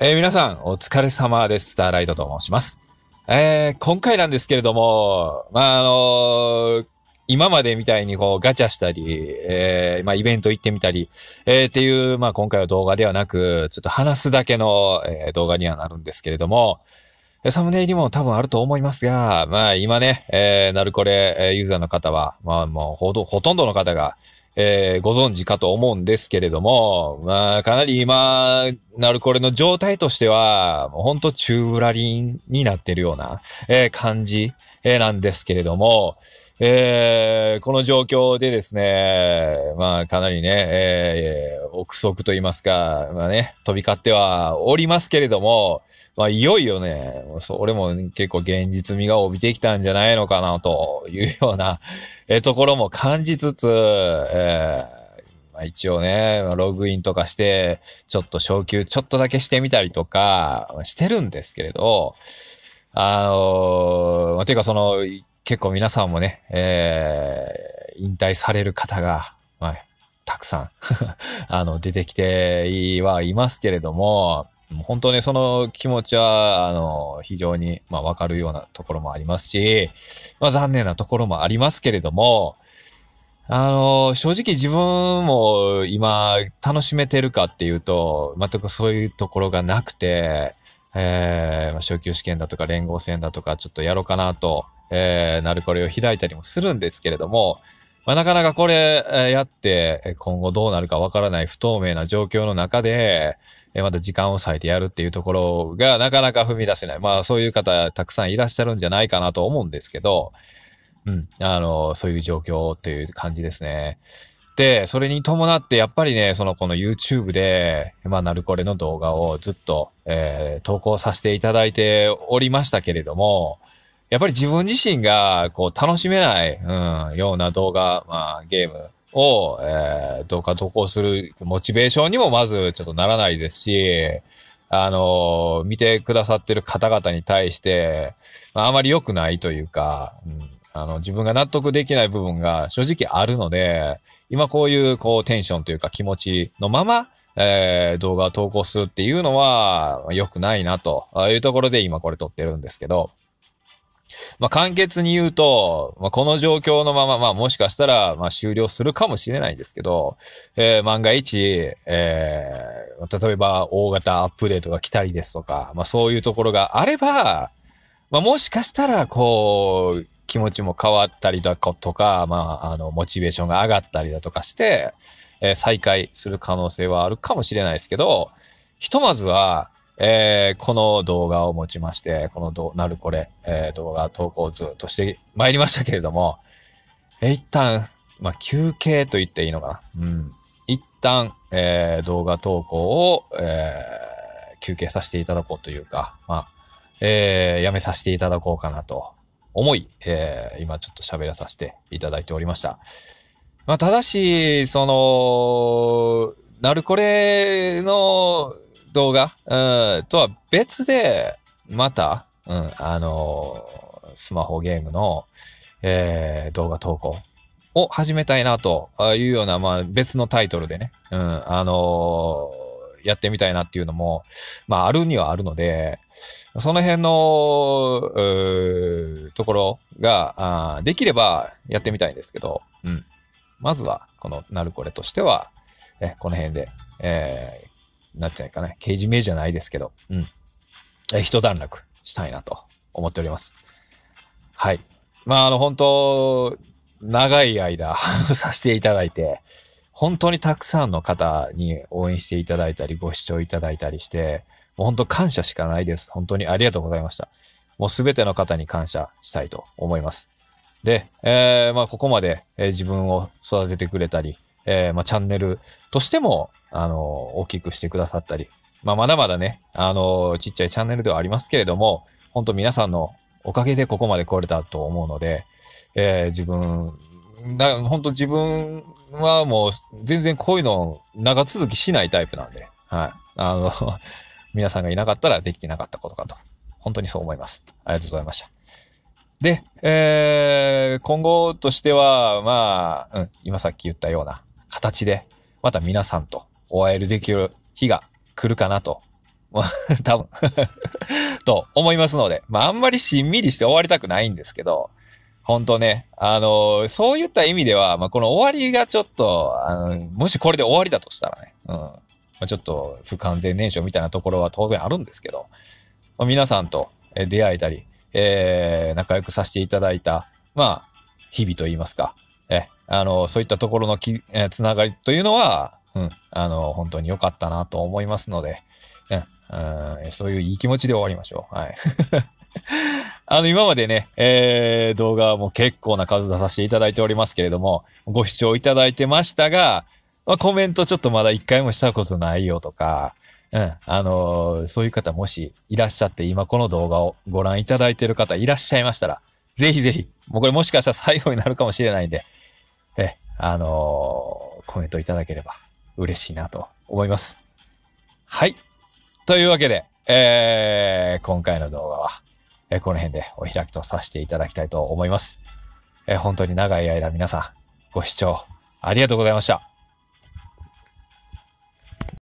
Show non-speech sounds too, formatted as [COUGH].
えー、皆さん、お疲れ様です。スターライトと申します。えー、今回なんですけれども、まあ、あのー、今までみたいにこうガチャしたり、えまあ、イベント行ってみたり、えっていう、まあ、今回は動画ではなく、ちょっと話すだけの、え動画にはなるんですけれども、サムネイルにも多分あると思いますが、まあ今ね、えー、ナルコレユーザーの方は、まあもうほとほとんどの方が、えー、ご存知かと思うんですけれども、まあかなり今、ナルコレの状態としては、もうほんと中ラリンになってるような、えー、感じ、えー、なんですけれども、えー、この状況でですね、まあかなりね、えー、憶測と言いますか、まあね、飛び交ってはおりますけれども、まあいよいよね、それも結構現実味が帯びてきたんじゃないのかなというような、えところも感じつつ、えーま一応ね、ログインとかして、ちょっと昇給ちょっとだけしてみたりとか、してるんですけれど、あのー、ていうかその、結構皆さんもね、えー、引退される方が、まあ、たくさん [LAUGHS] あの、出てきてはいますけれども、本当ね、その気持ちは、あの、非常に、まあ、わかるようなところもありますし、まあ、残念なところもありますけれども、あの、正直自分も今、楽しめてるかっていうと、全くそういうところがなくて、えー、まあ、昇級試験だとか連合戦だとか、ちょっとやろうかなと、えー、ナルコレを開いたりもするんですけれども、まあ、なかなかこれ、えやって、今後どうなるかわからない不透明な状況の中で、えまた時間を割いてやるっていうところがなかなか踏み出せない。まあそういう方たくさんいらっしゃるんじゃないかなと思うんですけど、うん、あの、そういう状況という感じですね。で、それに伴ってやっぱりね、そのこの YouTube で、まあナルコレの動画をずっと、えー、投稿させていただいておりましたけれども、やっぱり自分自身が、こう、楽しめない、うん、ような動画、まあ、ゲームを、えー、うか投稿するモチベーションにもまずちょっとならないですし、あのー、見てくださってる方々に対して、まあ、あまり良くないというか、うん、あの、自分が納得できない部分が正直あるので、今こういう、こう、テンションというか気持ちのまま、えー、動画を投稿するっていうのは良くないなというところで今これ撮ってるんですけど、まあ、簡潔に言うと、まあ、この状況のまま、まあ、もしかしたら、まあ、終了するかもしれないんですけど、えー、万が一、えー、例えば、大型アップデートが来たりですとか、まあ、そういうところがあれば、まあ、もしかしたら、こう、気持ちも変わったりだとか、まあ、あの、モチベーションが上がったりだとかして、えー、再開する可能性はあるかもしれないですけど、ひとまずは、えー、この動画をもちまして、このど、なるこれ、えー、動画投稿をずっとして参りましたけれども、えー、一旦、まあ、休憩と言っていいのかな。うん。一旦、えー、動画投稿を、えー、休憩させていただこうというか、まあ、えー、やめさせていただこうかなと思い、えー、今ちょっと喋らさせていただいておりました。まあ、ただし、その、なるこれの動画、うん、とは別で、また、うん、あのー、スマホゲームの、えー、動画投稿を始めたいなというような、まあ、別のタイトルでね、うん、あのー、やってみたいなっていうのも、まあ、あるにはあるので、その辺の、ところがあ、できればやってみたいんですけど、うん。まずは、この、なるこれとしては、えこの辺で、えなっちゃうかね。刑事名じゃないですけど、うん。え、一段落したいなと思っております。はい。まあ、あの、本当長い間 [LAUGHS] させていただいて、本当にたくさんの方に応援していただいたり、ご視聴いただいたりして、もう本当感謝しかないです。本当にありがとうございました。もうすべての方に感謝したいと思います。で、えー、まあ、ここまで、えー、自分を育ててくれたり、えー、まあ、チャンネルとしても、あの、大きくしてくださったり、まあ、まだまだね、あの、ちっちゃいチャンネルではありますけれども、本当皆さんのおかげでここまで来れたと思うので、えー、自分、な、本当自分はもう全然こういうの長続きしないタイプなんで、はい。あの [LAUGHS] 皆さんがいなかったらできてなかったことかと。本当にそう思います。ありがとうございました。で、えー、今後としては、まあ、うん、今さっき言ったような、形で、また皆さんとお会いできる日が来るかなと。[LAUGHS] 多分 [LAUGHS] と思いますので、まあ、あんまりしんみりして終わりたくないんですけど、本当ね、あのー、そういった意味では、まあ、この終わりがちょっと、あのー、もしこれで終わりだとしたらね、うん、まあ、ちょっと不完全燃焼みたいなところは当然あるんですけど、まあ、皆さんと出会えたり、えー、仲良くさせていただいた、まあ、日々といいますか、え、あの、そういったところのき、えつながりというのは、うん、あの、本当に良かったなと思いますので、うん、そういういい気持ちで終わりましょう。はい。[LAUGHS] あの、今までね、えー、動画も結構な数出させていただいておりますけれども、ご視聴いただいてましたが、まあ、コメントちょっとまだ一回もしたことないよとか、うん、あのー、そういう方もしいらっしゃって今この動画をご覧いただいている方いらっしゃいましたら、ぜひぜひ、もうこれもしかしたら最後になるかもしれないんで、あのー、コメントいただければ嬉しいなと思います。はい。というわけで、えー、今回の動画は、えー、この辺でお開きとさせていただきたいと思います。えー、本当に長い間皆さん、ご視聴ありがとうございました。